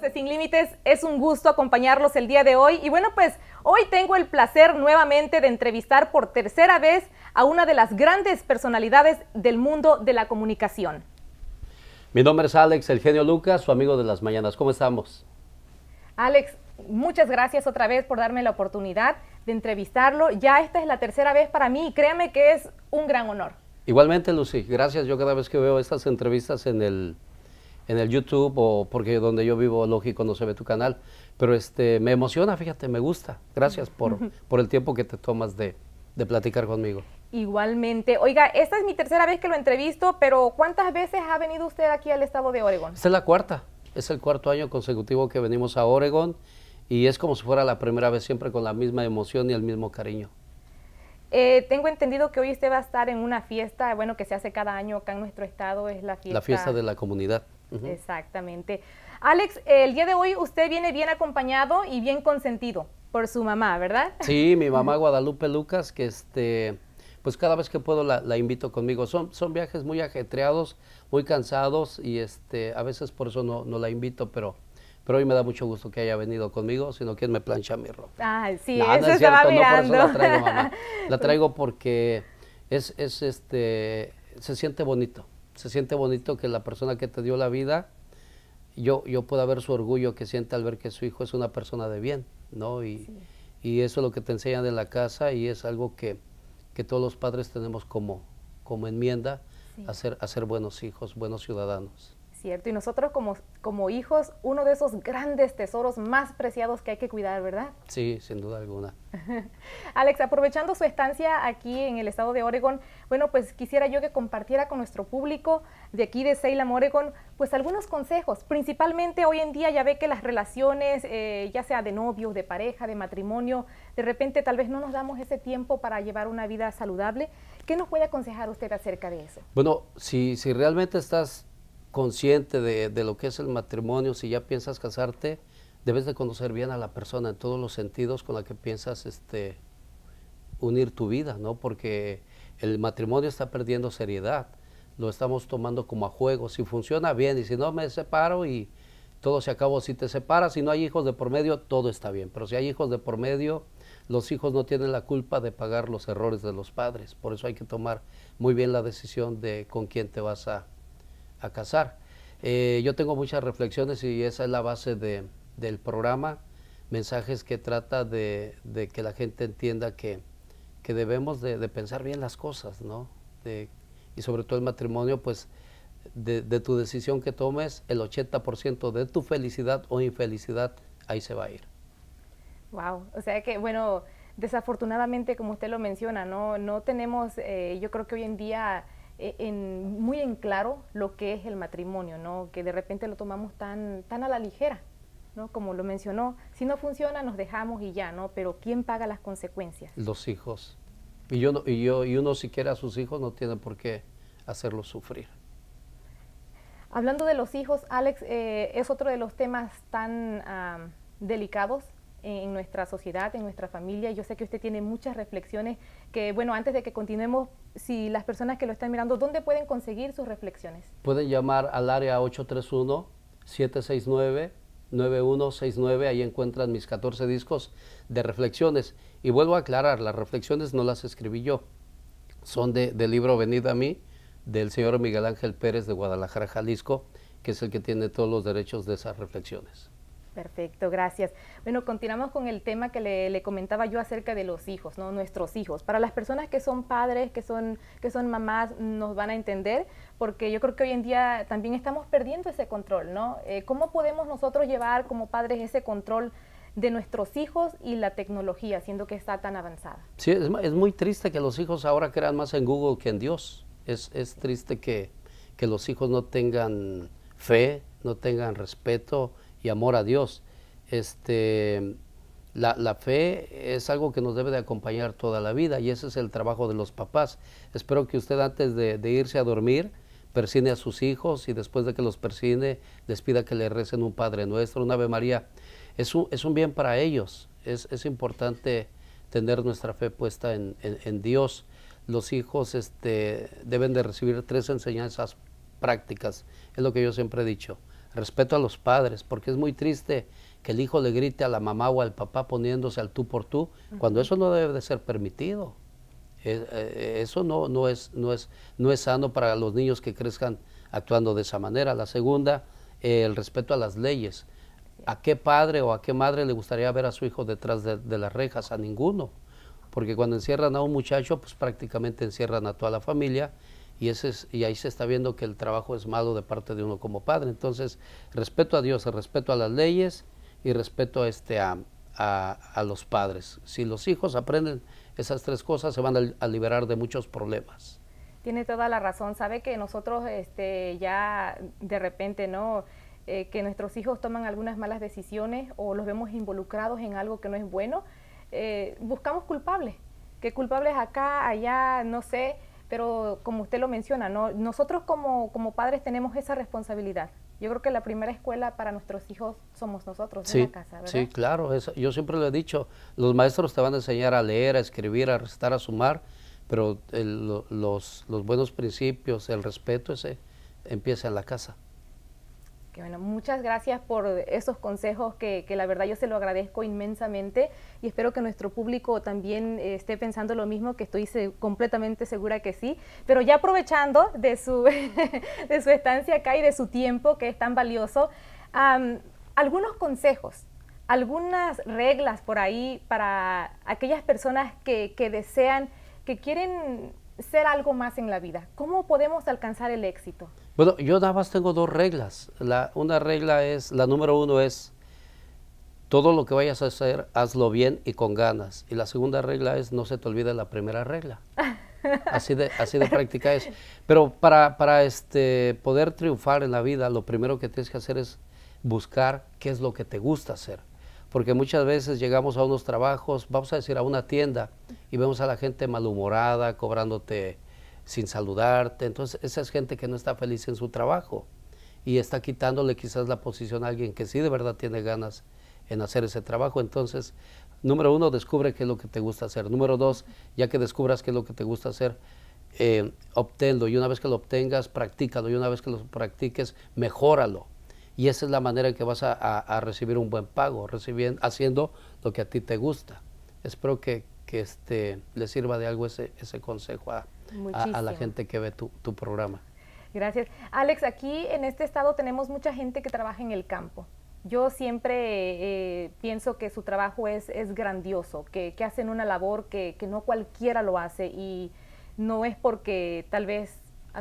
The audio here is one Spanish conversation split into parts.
de Sin Límites, es un gusto acompañarlos el día de hoy. Y bueno, pues hoy tengo el placer nuevamente de entrevistar por tercera vez a una de las grandes personalidades del mundo de la comunicación. Mi nombre es Alex genio Lucas, su amigo de las mañanas. ¿Cómo estamos? Alex, muchas gracias otra vez por darme la oportunidad de entrevistarlo. Ya esta es la tercera vez para mí y créame que es un gran honor. Igualmente, Lucy, gracias. Yo cada vez que veo estas entrevistas en el en el YouTube o porque donde yo vivo, lógico, no se ve tu canal. Pero este, me emociona, fíjate, me gusta. Gracias por, por el tiempo que te tomas de, platicar conmigo. Igualmente. Oiga, esta es mi tercera vez que lo entrevisto, pero ¿cuántas veces ha venido usted aquí al estado de Oregón? Esta es la cuarta. Es el cuarto año consecutivo que venimos a Oregon y es como si fuera la primera vez, siempre con la misma emoción y el mismo cariño. Eh, tengo entendido que hoy usted va a estar en una fiesta, bueno, que se hace cada año acá en nuestro estado, es la fiesta... La fiesta de la comunidad. Exactamente. Alex, el día de hoy usted viene bien acompañado y bien consentido por su mamá, ¿verdad? Sí, mi mamá Guadalupe Lucas, que este, pues cada vez que puedo la, invito conmigo. Son, son viajes muy ajetreados, muy cansados y este, a veces por eso no, la invito, pero pero hoy me da mucho gusto que haya venido conmigo, sino que me plancha mi ropa. Ah, sí, eso no es cierto, mirando. No, por eso la traigo, mamá. La traigo porque es, es este, se siente bonito se siente bonito que la persona que te dio la vida, yo, yo pueda ver su orgullo que siente al ver que su hijo es una persona de bien, ¿no? Y, eso es lo que te enseñan en la casa y es algo que, todos los padres tenemos como, como enmienda, hacer, hacer buenos hijos, buenos ciudadanos. ¿cierto? Y nosotros como, como hijos, uno de esos grandes tesoros más preciados que hay que cuidar, ¿verdad? Sí, sin duda alguna. Alex, aprovechando su estancia aquí en el estado de Oregon, bueno, pues quisiera yo que compartiera con nuestro público de aquí de Salem, Oregon, pues algunos consejos. Principalmente hoy en día ya ve que las relaciones, eh, ya sea de novios, de pareja, de matrimonio, de repente tal vez no nos damos ese tiempo para llevar una vida saludable. ¿Qué nos puede aconsejar usted acerca de eso? Bueno, si, si realmente estás consciente de, lo que es el matrimonio, si ya piensas casarte, debes de conocer bien a la persona en todos los sentidos con la que piensas este, unir tu vida, ¿no? Porque el matrimonio está perdiendo seriedad, lo estamos tomando como a juego, si funciona bien y si no me separo y todo se acabó, si te separas, si no hay hijos de por medio, todo está bien, pero si hay hijos de por medio, los hijos no tienen la culpa de pagar los errores de los padres, por eso hay que tomar muy bien la decisión de con quién te vas a a casar. Eh, yo tengo muchas reflexiones y esa es la base del programa, mensajes que trata de, que la gente entienda que, que debemos de, pensar bien las cosas, ¿no? y sobre todo el matrimonio, pues de, tu decisión que tomes, el 80% de tu felicidad o infelicidad ahí se va a ir. Wow, o sea que bueno, desafortunadamente como usted lo menciona, no, no tenemos, eh, yo creo que hoy en día e, en, muy en claro lo que es el matrimonio, ¿no? que de repente lo tomamos tan, tan a la ligera, ¿no? como lo mencionó, si no funciona nos dejamos y ya, ¿no? pero ¿quién paga las consecuencias? Los hijos. Y, yo, y, yo, y uno siquiera a sus hijos no tiene por qué hacerlos sufrir. Hablando de los hijos, Alex, eh, es otro de los temas tan ah, delicados en nuestra sociedad, en nuestra familia. Yo sé que usted tiene muchas reflexiones que, bueno, antes de que continuemos, si las personas que lo están mirando, ¿dónde pueden conseguir sus reflexiones? Pueden llamar al área 831-769-9169, ahí encuentran mis 14 discos de reflexiones. Y vuelvo a aclarar, las reflexiones no las escribí yo, son de, del libro Venid a mí, del señor Miguel Ángel Pérez de Guadalajara, Jalisco, que es el que tiene todos los derechos de esas reflexiones. Perfecto, gracias. Bueno, continuamos con el tema que le, comentaba yo acerca de los hijos, ¿no? Nuestros hijos. Para las personas que son padres, que son, que son mamás, nos van a entender, porque yo creo que hoy en día también estamos perdiendo ese control, ¿no? Eh, ¿Cómo podemos nosotros llevar como padres ese control de nuestros hijos y la tecnología, siendo que está tan avanzada? Sí, es, muy triste que los hijos ahora crean más en Google que en Dios. Es, triste que, que los hijos no tengan fe, no tengan respeto y amor a Dios. Este, la, fe es algo que nos debe de acompañar toda la vida y ese es el trabajo de los papás. Espero que usted antes de, irse a dormir Persigne a sus hijos y después de que los persigne les pida que le recen un Padre Nuestro, un Ave María. Es un, es un bien para ellos. Es, importante tener nuestra fe puesta en, Dios. Los hijos este, deben de recibir tres enseñanzas prácticas. Es lo que yo siempre he dicho respeto a los padres, porque es muy triste que el hijo le grite a la mamá o al papá poniéndose al tú por tú, cuando eso no debe de ser permitido. Eh, eh, eso no, no, es, no, es, no es sano para los niños que crezcan actuando de esa manera. La segunda, eh, el respeto a las leyes. ¿A qué padre o a qué madre le gustaría ver a su hijo detrás de, de las rejas? A ninguno. Porque cuando encierran a un muchacho, pues prácticamente encierran a toda la familia y, ese y ahí se está viendo que el trabajo es malo de parte de uno como padre. Entonces, respeto a Dios, respeto a las leyes y respeto este, a, este, a, los padres. Si los hijos aprenden esas tres cosas, se van a, liberar de muchos problemas. Tiene toda la razón. Sabe que nosotros este, ya de repente, ¿no? Eh, que nuestros hijos toman algunas malas decisiones o los vemos involucrados en algo que no es bueno, eh, buscamos culpables. Que culpables acá, allá, no sé, pero como usted lo menciona, nosotros como, como padres tenemos esa responsabilidad. Yo creo que la primera escuela para nuestros hijos somos nosotros, en la casa, Sí, claro. yo siempre lo he dicho, los maestros te van a enseñar a leer, a escribir, a restar, a sumar, pero los, los buenos principios, el respeto, ese empieza en la casa bueno, muchas gracias por esos consejos que, la verdad yo se lo agradezco inmensamente y espero que nuestro público también eh, esté pensando lo mismo, que estoy completamente segura que sí. Pero ya aprovechando de su, de su estancia acá y de su tiempo que es tan valioso, algunos consejos, algunas reglas por ahí para aquellas personas que, que desean, que quieren ser algo más en la vida? ¿Cómo podemos alcanzar el éxito? Bueno, yo nada más tengo dos reglas. La, una regla es, la número uno es, todo lo que vayas a hacer, hazlo bien y con ganas. Y la segunda regla es, no se te olvide la primera regla. Así de, así de práctica es. Pero para, este, poder triunfar en la vida, lo primero que tienes que hacer es buscar qué es lo que te gusta hacer porque muchas veces llegamos a unos trabajos, vamos a decir, a una tienda y vemos a la gente malhumorada, cobrándote sin saludarte. Entonces, esa es gente que no está feliz en su trabajo y está quitándole quizás la posición a alguien que sí de verdad tiene ganas en hacer ese trabajo. Entonces, número uno, descubre qué es lo que te gusta hacer. Número dos, ya que descubras qué es lo que te gusta hacer, eh, obténlo y una vez que lo obtengas, practícalo y una vez que lo practiques, mejóralo y esa es la manera en que vas a, recibir un buen pago, recibiendo, haciendo lo que a ti te gusta. Espero que, que este, le sirva de algo ese, ese consejo a, la gente que ve tu, tu programa. Gracias. Alex, aquí en este estado tenemos mucha gente que trabaja en el campo. Yo siempre eh, pienso que su trabajo es, es grandioso, que, hacen una labor que, que, no cualquiera lo hace y no es porque tal vez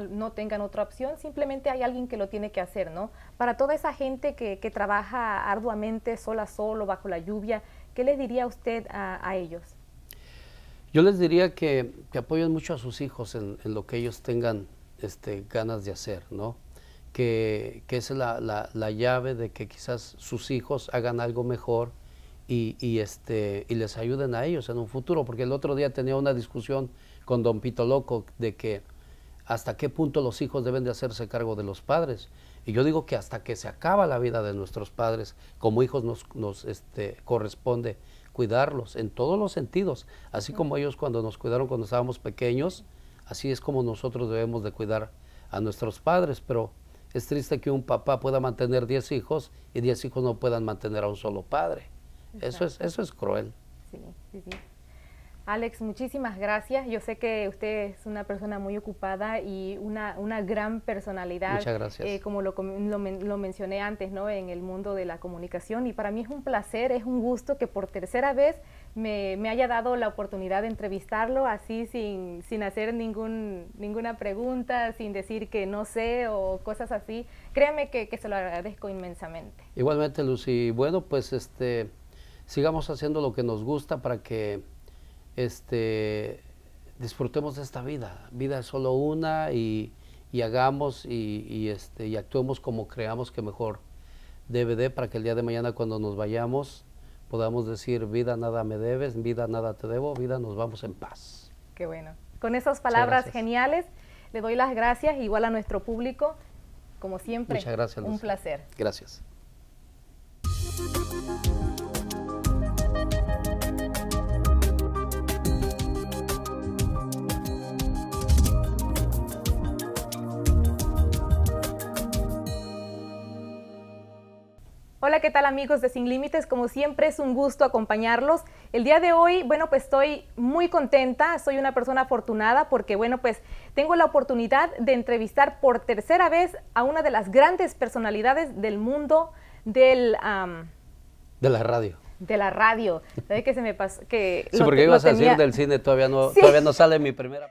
no tengan otra opción, simplemente hay alguien que lo tiene que hacer, ¿no? Para toda esa gente que, trabaja arduamente, sola, solo, bajo la lluvia, ¿qué le diría usted a, ellos? Yo les diría que, apoyen mucho a sus hijos en, lo que ellos tengan este, ganas de hacer, ¿no? Que, es la, llave de que quizás sus hijos hagan algo mejor y, y, este, y les ayuden a ellos en un futuro. Porque el otro día tenía una discusión con don Pito Loco de que hasta qué punto los hijos deben de hacerse cargo de los padres. Y yo digo que hasta que se acaba la vida de nuestros padres, como hijos nos, este, corresponde cuidarlos en todos los sentidos, así como ellos cuando nos cuidaron cuando estábamos pequeños, así es como nosotros debemos de cuidar a nuestros padres, pero es triste que un papá pueda mantener 10 hijos y 10 hijos no puedan mantener a un solo padre. Eso es, eso es cruel. sí, sí. Alex, muchísimas gracias. Yo sé que usted es una persona muy ocupada y una, gran personalidad. Muchas gracias. Eh, como lo, lo, mencioné antes, ¿no? En el mundo de la comunicación. Y para mí es un placer, es un gusto que por tercera vez me, haya dado la oportunidad de entrevistarlo así sin, sin hacer ningún, ninguna pregunta, sin decir que no sé o cosas así. Créame que, que se lo agradezco inmensamente. Igualmente, Lucy. Bueno, pues este, sigamos haciendo lo que nos gusta para que este, disfrutemos de esta vida. Vida es solo una y, hagamos este, y, actuemos como creamos que mejor debe de para que el día de mañana cuando nos vayamos podamos decir vida nada me debes, vida nada te debo, vida nos vamos en paz. Qué bueno. Con esas palabras geniales le doy las gracias igual a nuestro público. Como siempre, gracias, un placer. Gracias. Hola, ¿qué tal amigos de Sin Límites? Como siempre es un gusto acompañarlos. El día de hoy, bueno, pues estoy muy contenta, soy una persona afortunada porque, bueno, pues tengo la oportunidad de entrevistar por tercera vez a una de las grandes personalidades del mundo del... de la radio. De la radio. ¿Sabes que se me pasó? Que sí, porque ibas a decir del cine, todavía no, todavía no sale mi primera...